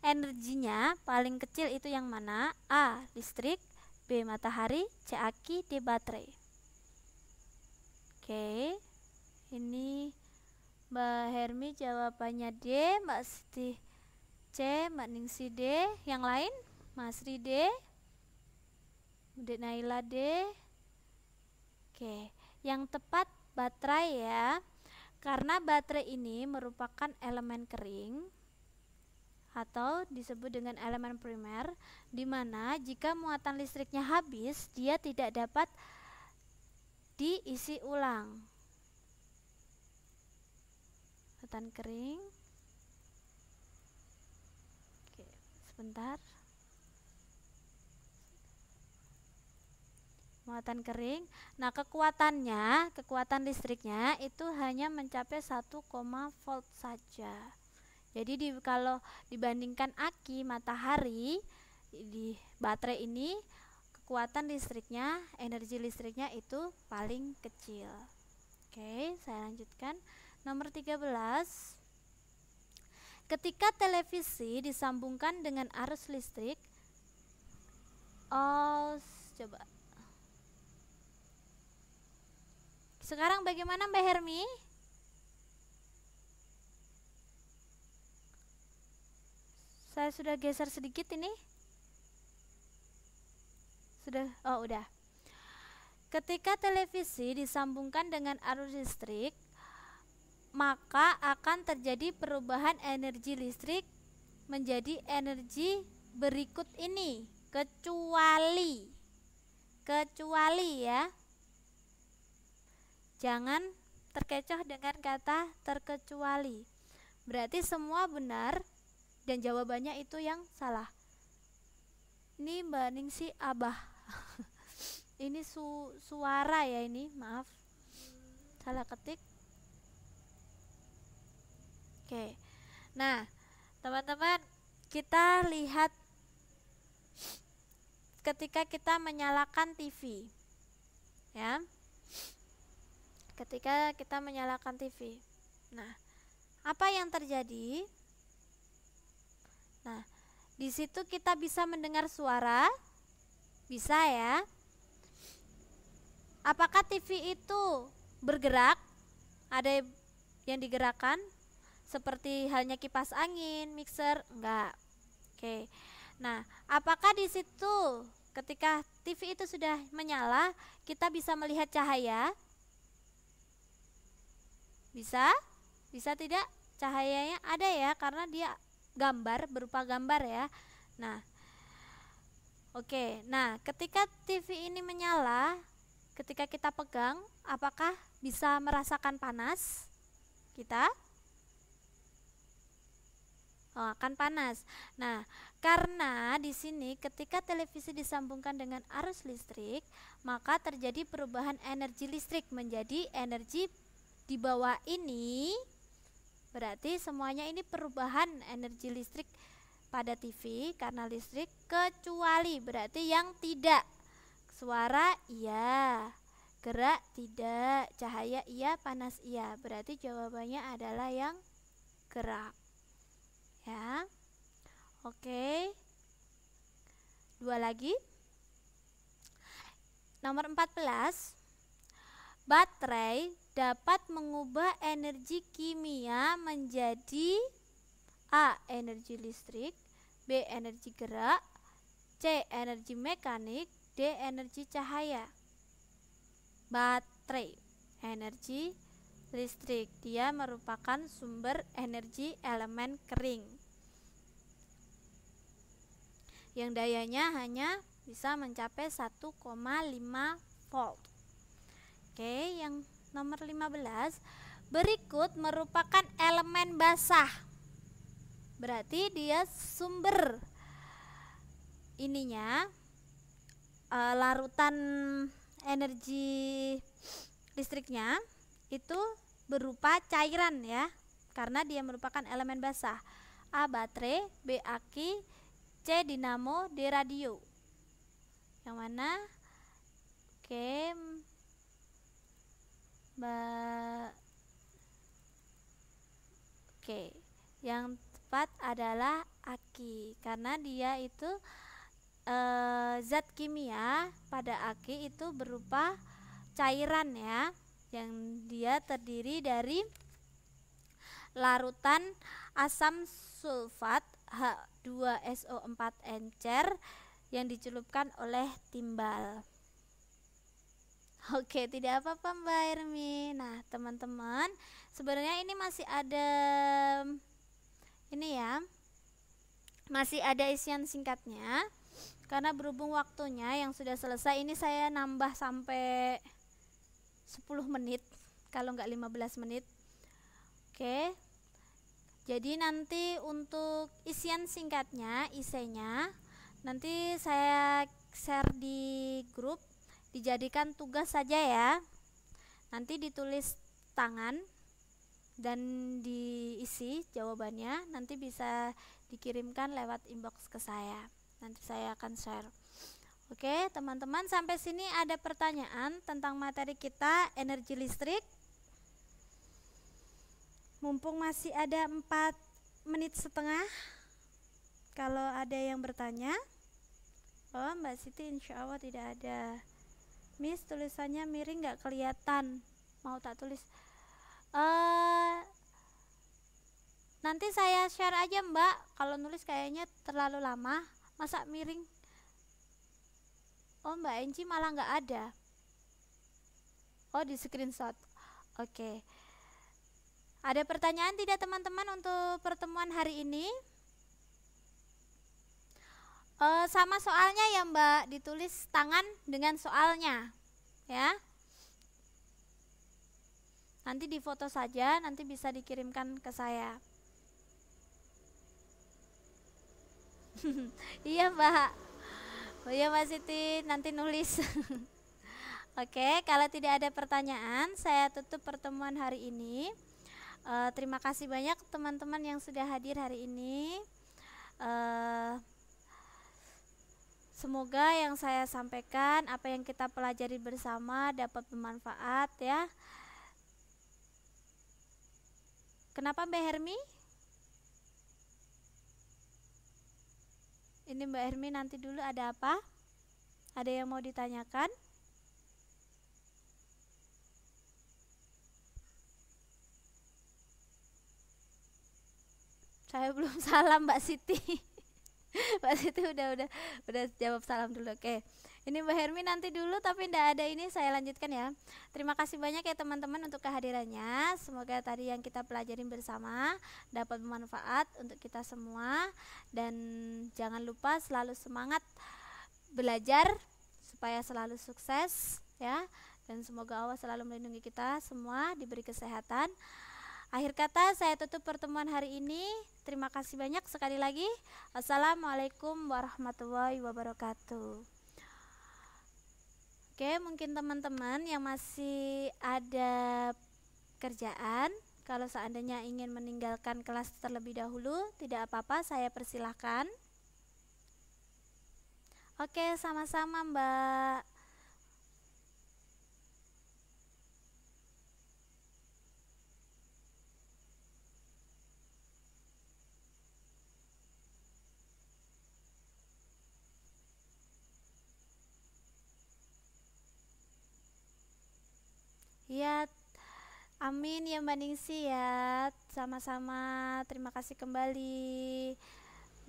Speaker 1: energinya paling kecil itu yang mana? A. Listrik B. Matahari C. Aki D. Baterai Oke Ini Mbak Hermi jawabannya D Mbak Siti C Mbak Ningsi D Yang lain? Mas Ri D Naila D Oke Yang tepat baterai ya karena baterai ini merupakan elemen kering atau disebut dengan elemen primer di mana jika muatan listriknya habis dia tidak dapat diisi ulang muatan kering Oke, sebentar muatan kering. Nah, kekuatannya, kekuatan listriknya itu hanya mencapai 1, volt saja. Jadi di, kalau dibandingkan aki matahari di baterai ini kekuatan listriknya, energi listriknya itu paling kecil. Oke, saya lanjutkan. Nomor 13 Ketika televisi disambungkan dengan arus listrik, oh, coba Sekarang bagaimana Mbak Hermi? Saya sudah geser sedikit ini. Sudah, oh udah. Ketika televisi disambungkan dengan arus listrik, maka akan terjadi perubahan energi listrik menjadi energi berikut ini, kecuali kecuali ya, Jangan terkecoh dengan kata terkecuali. Berarti semua benar dan jawabannya itu yang salah. Ini Mbak Ningsi Abah. ini su suara ya ini, maaf. Salah ketik. Oke. Nah, teman-teman, kita lihat ketika kita menyalakan TV. Ya ketika kita menyalakan TV. Nah, apa yang terjadi? Nah, di situ kita bisa mendengar suara. Bisa ya? Apakah TV itu bergerak? Ada yang digerakkan? Seperti halnya kipas angin, mixer? Enggak. Oke. Nah, apakah di situ ketika TV itu sudah menyala, kita bisa melihat cahaya? Bisa? Bisa tidak? Cahayanya ada ya karena dia gambar berupa gambar ya. Nah, oke. Okay. Nah, ketika TV ini menyala, ketika kita pegang, apakah bisa merasakan panas? Kita Oh, akan panas. Nah, karena di sini ketika televisi disambungkan dengan arus listrik, maka terjadi perubahan energi listrik menjadi energi di bawah ini berarti semuanya ini perubahan energi listrik pada TV karena listrik kecuali berarti yang tidak suara iya gerak tidak cahaya iya panas iya berarti jawabannya adalah yang gerak ya oke dua lagi nomor 14 baterai dapat mengubah energi kimia menjadi A. Energi listrik B. Energi gerak C. Energi mekanik D. Energi cahaya Baterai Energi listrik Dia merupakan sumber energi elemen kering Yang dayanya hanya bisa mencapai 1,5 volt Oke, yang Nomor 15, berikut merupakan elemen basah. Berarti dia sumber ininya e, larutan energi listriknya itu berupa cairan ya karena dia merupakan elemen basah A baterai B aki C dinamo D radio yang mana oke ba Oke, yang tepat adalah aki karena dia itu e, zat kimia pada aki itu berupa cairan ya yang dia terdiri dari larutan asam sulfat H2SO4 encer yang dicelupkan oleh timbal. Oke, tidak apa-apa Mbak Ermi. Nah, teman-teman, sebenarnya ini masih ada ini ya. Masih ada isian singkatnya. Karena berhubung waktunya yang sudah selesai, ini saya nambah sampai 10 menit kalau enggak 15 menit. Oke. Jadi nanti untuk isian singkatnya, isinya nanti saya share di grup dijadikan tugas saja ya nanti ditulis tangan dan diisi jawabannya nanti bisa dikirimkan lewat inbox ke saya nanti saya akan share Oke teman-teman sampai sini ada pertanyaan tentang materi kita energi listrik mumpung masih ada 4 menit setengah kalau ada yang bertanya Oh Mbak Siti insya Allah tidak ada Miss tulisannya miring nggak kelihatan mau tak tulis uh, nanti saya share aja mbak kalau nulis kayaknya terlalu lama masa miring oh mbak Enci malah nggak ada oh di screenshot oke okay. ada pertanyaan tidak teman-teman untuk pertemuan hari ini e, sama soalnya ya Mbak, ditulis tangan dengan soalnya, ya. Nanti difoto saja, nanti bisa dikirimkan ke saya. iya Mbak, oh, iya Mbak Siti, nanti nulis. Oke, kalau tidak ada pertanyaan, saya tutup pertemuan hari ini. uh, terima kasih banyak teman-teman yang sudah hadir hari ini. Uh, Semoga yang saya sampaikan, apa yang kita pelajari bersama dapat bermanfaat ya. Kenapa Mbak Hermi? Ini Mbak Hermi nanti dulu ada apa? Ada yang mau ditanyakan? Saya belum salam Mbak Siti. Mbak itu udah udah udah jawab salam dulu. Oke. Ini Mbak Hermi nanti dulu tapi ndak ada ini saya lanjutkan ya. Terima kasih banyak ya teman-teman untuk kehadirannya. Semoga tadi yang kita pelajari bersama dapat bermanfaat untuk kita semua dan jangan lupa selalu semangat belajar supaya selalu sukses ya dan semoga Allah selalu melindungi kita semua diberi kesehatan Akhir kata saya tutup pertemuan hari ini. Terima kasih banyak sekali lagi. Assalamualaikum warahmatullahi wabarakatuh. Oke, mungkin teman-teman yang masih ada kerjaan, kalau seandainya ingin meninggalkan kelas terlebih dahulu, tidak apa-apa, saya persilahkan. Oke, sama-sama, Mbak. Ya, amin ya Mbak Ningsi ya. Sama-sama. Terima kasih kembali.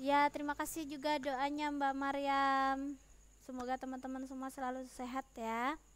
Speaker 1: Ya, terima kasih juga doanya Mbak Mariam. Semoga teman-teman semua selalu sehat ya.